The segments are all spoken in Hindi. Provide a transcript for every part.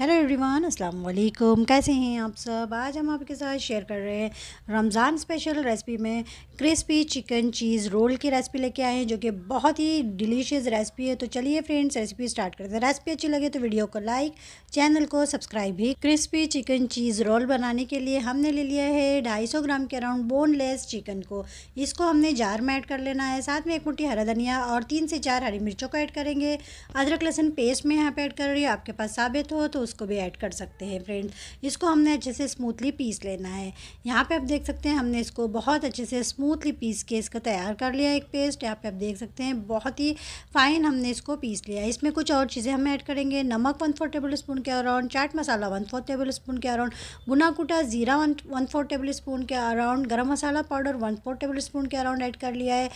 हेलो एवरीवन अस्सलाम वालेकुम कैसे हैं आप सब आज हम आपके साथ शेयर कर रहे हैं रमज़ान स्पेशल रेसिपी में क्रिस्पी चिकन चीज़ रोल की रेसिपी लेके आए हैं जो कि बहुत ही डिलीशियस रेसिपी है तो चलिए फ्रेंड्स रेसिपी स्टार्ट करते हैं रेसिपी अच्छी लगे तो वीडियो को लाइक चैनल को सब्सक्राइब भी क्रिस्पी चिकन चीज़ रोल बनाने के लिए हमने ले लिया है ढाई ग्राम के अराउंड बोनलेस चिकन को इसको हमने जार में ऐड कर लेना है साथ में एक मुट्ठी हरा धनिया और तीन से चार हरी मिर्चों को ऐड करेंगे अदरक लहसन पेस्ट में यहाँ पे ऐड कर रही है आपके पास साबित हो तो उसको भी ऐड कर सकते हैं फ्रेंड्स इसको हमने अच्छे से स्मूथली पीस लेना है यहाँ पे आप देख सकते हैं हमने इसको बहुत अच्छे से स्मूथली पीस के इसका तैयार कर लिया एक पेस्ट यहाँ पे आप देख सकते हैं बहुत ही फाइन हमने इसको पीस लिया इसमें कुछ और चीज़ें हम ऐड करेंगे नमक वन फोर टेबल स्पून के around chaat masala one four tablespoon के अराउंड बुना कुटा ज़ीरा one one four tablespoon के around garam masala powder one four tablespoon के अराउंड ऐड कर लिया है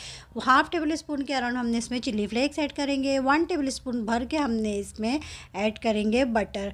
हाफ टेबल स्पून के अराउंड हमने इसमें चिली फ्लेक्स ऐड करेंगे वन टेबल स्पून भर के हमने इसमें ऐड करेंगे बटर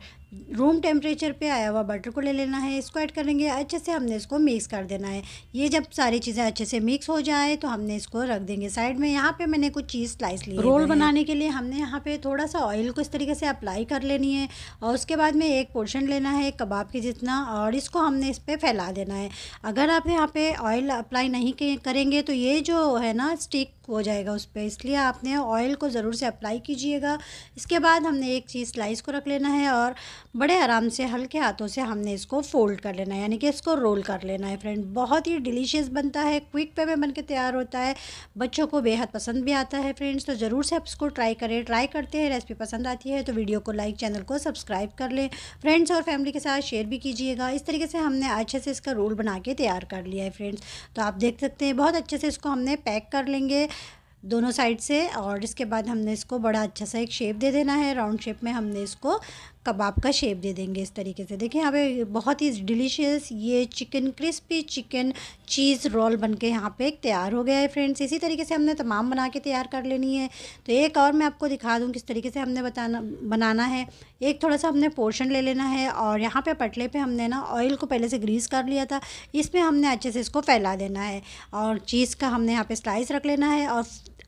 रूम टेम्परेचर पे आया हुआ बटर को ले लेना है इसको ऐड करेंगे अच्छे से हमने इसको मिक्स कर देना है ये जब सारी चीज़ें अच्छे से मिक्स हो जाए तो हमने इसको रख देंगे साइड में यहाँ पे मैंने कुछ चीज़ स्लाइस ली रोल बनाने के लिए हमने यहाँ पे थोड़ा सा ऑयल को इस तरीके से अप्लाई कर लेनी है और उसके बाद में एक पोर्शन लेना है कबाब के जितना और इसको हमने इस पर फैला देना है अगर आप यहाँ पर ऑयल अप्लाई नहीं करेंगे तो ये जो है ना स्टिक हो जाएगा उस पर इसलिए आपने ऑयल को ज़रूर से अप्लाई कीजिएगा इसके बाद हमने एक चीज़ स्लाइस को रख लेना है और बड़े आराम से हल्के हाथों से हमने इसको फोल्ड कर लेना है यानी कि इसको रोल कर लेना है फ्रेंड बहुत ही डिलीशियस बनता है क्विक पे में बन के तैयार होता है बच्चों को बेहद पसंद भी आता है फ्रेंड्स तो ज़रूर से आप इसको ट्राई करें ट्राई करते हैं रेसिपी पसंद आती है तो वीडियो को लाइक चैनल को सब्सक्राइब कर लें फ्रेंड्स और फैमिली के साथ शेयर भी कीजिएगा इस तरीके से हमने अच्छे से इसका रोल बना के तैयार कर लिया है फ्रेंड्स तो आप देख सकते हैं बहुत अच्छे से इसको हमने पैक कर लेंगे दोनों साइड से और इसके बाद हमने इसको बड़ा अच्छा सा एक शेप दे देना है राउंड शेप में हमने इसको कबाब का शेप दे देंगे इस तरीके से देखिए यहाँ पे बहुत ही डिलीशियस ये chicken crispy chicken cheese roll बन के यहाँ पर तैयार हो गया है फ्रेंड्स इसी तरीके से हमने तमाम बना के तैयार कर लेनी है तो एक और मैं आपको दिखा दूँ किस तरीके से हमने बताना बनाना है एक थोड़ा सा हमने पोर्शन ले लेना है और यहाँ पर पटले पर हमने ना ऑयल को पहले से ग्रीस कर लिया था इसमें हमने अच्छे से इसको फैला देना है और चीज़ का हमने यहाँ पर स्लाइस रख लेना है और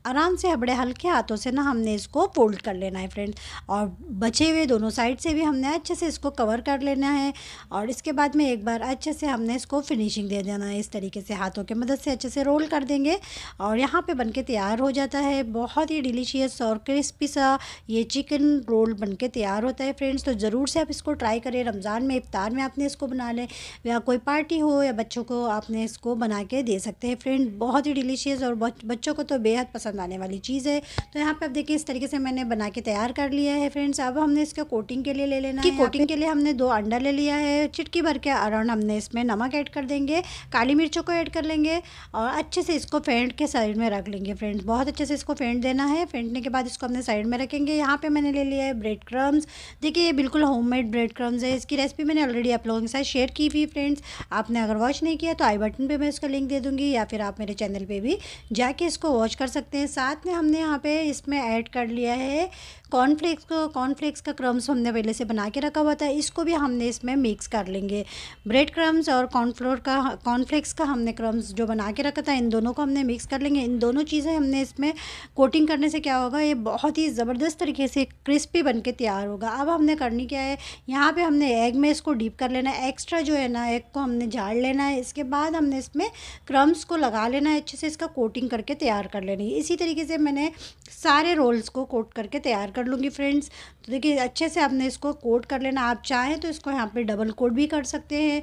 आराम से बड़े हल्के हाथों से ना हमने इसको फोल्ड कर लेना है फ्रेंड और बचे हुए दोनों साइड से भी हमने अच्छे से इसको कवर कर लेना है और इसके बाद में एक बार अच्छे से हमने इसको फिनिशिंग दे देना है इस तरीके से हाथों के मदद से अच्छे से रोल कर देंगे और यहाँ पर बन तैयार हो जाता है बहुत ही डिलीशियस और क्रिस्पी सा ये चिकन रोल बन तैयार होता है फ्रेंड्स तो ज़रूर से आप इसको ट्राई करें रमज़ान में इफ्तार में आपने इसको बना लें या कोई पार्टी हो या बच्चों को आपने इसको बना के दे सकते हैं फ्रेंड बहुत ही डिलीशियस और बच्चों को तो बेहद पसंद पसंद आने वाली चीज़ है तो यहाँ पे आप देखिए इस तरीके से मैंने बना के तैयार कर लिया है फ्रेंड्स अब हमने इसका कोटिंग के लिए ले लेना है कोटिंग के लिए हमने दो अंडा ले लिया है चिटकी भर के अराउंड हमने इसमें नमक ऐड कर देंगे काली मिर्चों को ऐड कर लेंगे और अच्छे से इसको फेंट के साइड में रख लेंगे फ्रेंड्स बहुत अच्छे से इसको फेंट देना है फेंटने के बाद इसको हमने साइड में रखेंगे यहाँ पर मैंने ले लिया है ब्रेड क्रम्स देखिए ये बिल्कुल मेड ब्रेड क्रम्स है इसकी रेसिपी मैंने ऑलरेडी आप लोगों के साथ शेयर की हुई फ्रेंड्स आपने अगर वॉच नहीं किया तो आई बटन पर मैं इसका लिंक दे दूँगी या फिर आप मेरे चैनल पर भी जाके इसको वॉच कर सकते हैं हैं साथ में हमने यहाँ पे इसमें ऐड कर लिया है कॉर्नफ्लेक्स को कॉर्नफ्लेक्स का क्रम्स हमने पहले से बना के रखा हुआ था इसको भी हमने इसमें मिक्स कर लेंगे ब्रेड क्रम्स और कॉर्नफ्लोर का कॉर्नफ्लेक्स का हमने क्रम्स जो बना के रखा था इन दोनों को हमने मिक्स कर लेंगे इन दोनों चीज़ें हमने इसमें कोटिंग करने से क्या होगा ये बहुत ही ज़बरदस्त तरीके से क्रिस्पी बन के तैयार होगा अब हमने करनी क्या है यहाँ पर हमने एग में इसको डीप कर लेना है एक्स्ट्रा जो है ना एग को हमने झाड़ लेना है इसके बाद हमने इसमें क्रम्स को लगा लेना है अच्छे से इसका कोटिंग करके तैयार कर लेनी है इसी इसी तरीके से मैंने सारे रोल्स को कोट करके तैयार कर लूँगी फ्रेंड्स तो देखिए अच्छे से आपने इसको कोट कर लेना आप चाहें तो इसको यहाँ पे डबल कोट भी कर सकते हैं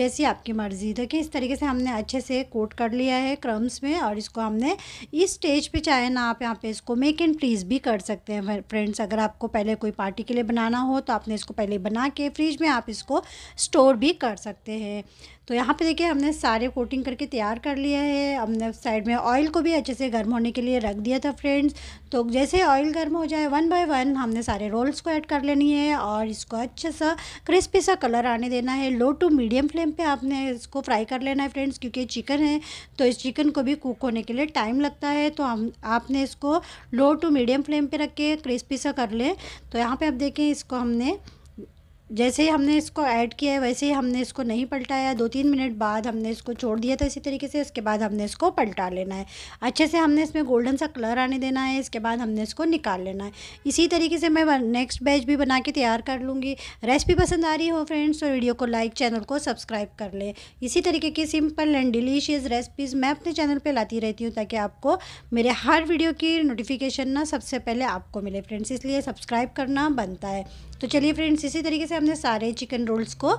जैसी आपकी मर्ज़ी देखिए इस तरीके से हमने अच्छे से कोट कर लिया है क्रम्स में और इसको हमने इस स्टेज पे चाहे ना आप यहाँ पे इसको मेक एंड फ्रीज भी कर सकते हैं फ्रेंड्स अगर आपको पहले कोई पार्टी के लिए बनाना हो तो आपने इसको पहले बना के फ्रिज में आप इसको स्टोर भी कर सकते हैं तो यहाँ पे देखिए हमने सारे कोटिंग करके तैयार कर लिया है हमने साइड में ऑयल को भी अच्छे से गर्म होने के लिए रख दिया था फ्रेंड्स तो जैसे ऑयल गर्म हो जाए वन बाय वन हमने सारे रोल्स को ऐड कर लेनी है और इसको अच्छे सा क्रिस्पी सा कलर आने देना है लो टू मीडियम फ्लेम पर आपने इसको फ्राई कर लेना है फ्रेंड्स क्योंकि चिकन है तो इस चिकन को भी कुक होने के लिए टाइम लगता है तो हम आपने इसको लो टू मीडियम फ्लेम पर रख के क्रिस्पी सा कर लें तो यहाँ पर आप देखें इसको हमने जैसे ही हमने इसको ऐड किया है वैसे ही हमने इसको नहीं पलटाया दो तीन मिनट बाद हमने इसको छोड़ दिया था इसी तरीके से इसके बाद हमने इसको पलटा लेना है अच्छे से हमने इसमें गोल्डन सा कलर आने देना है इसके बाद हमने इसको निकाल लेना है इसी तरीके से मैं नेक्स्ट बैच भी बना के तैयार कर लूँगी रेसिपी पसंद आ रही हो फ्रेंड्स तो वीडियो को लाइक चैनल को सब्सक्राइब कर लें इसी तरीके की सिंपल एंड डिलीशियस रेसिपीज़ मैं अपने चैनल पर लाती रहती हूँ ताकि आपको मेरे हर वीडियो की नोटिफिकेशन ना सबसे पहले आपको मिले फ्रेंड्स इसलिए सब्सक्राइब करना बनता है तो चलिए फ्रेंड्स इसी तरीके से हमने सारे चिकन रोल्स को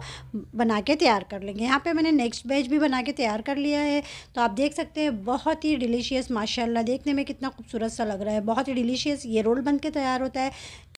बना के तैयार कर लेंगे यहाँ पे मैंने नेक्स्ट बैच भी बना के तैयार कर लिया है तो आप देख सकते हैं बहुत ही डिलीशियस माशाल्लाह देखने में कितना खूबसूरत सा लग रहा है बहुत ही डिलीशियस ये रोल बन के तैयार होता है